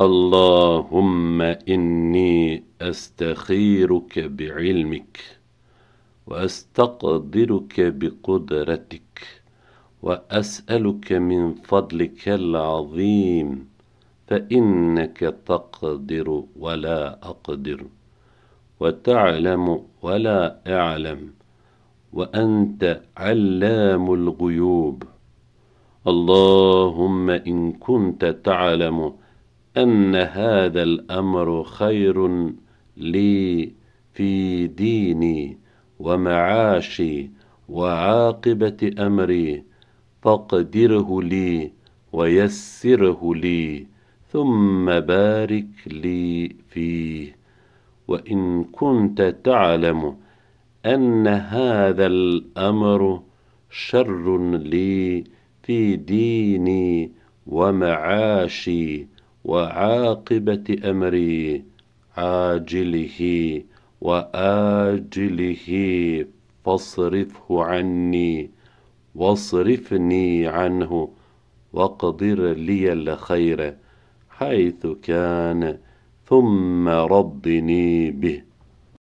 اللهم إني أستخيرك بعلمك وأستقدرك بقدرتك وأسألك من فضلك العظيم فإنك تقدر ولا أقدر وتعلم ولا أعلم وأنت علام الغيوب اللهم إن كنت تعلم أن هذا الأمر خير لي في ديني ومعاشي وعاقبة أمري فاقدره لي ويسره لي ثم بارك لي فيه وإن كنت تعلم أن هذا الأمر شر لي في ديني ومعاشي وعاقبة أمري عاجله وآجله فاصرفه عني واصرفني عنه واقدر لي الخير حيث كان ثم ردني به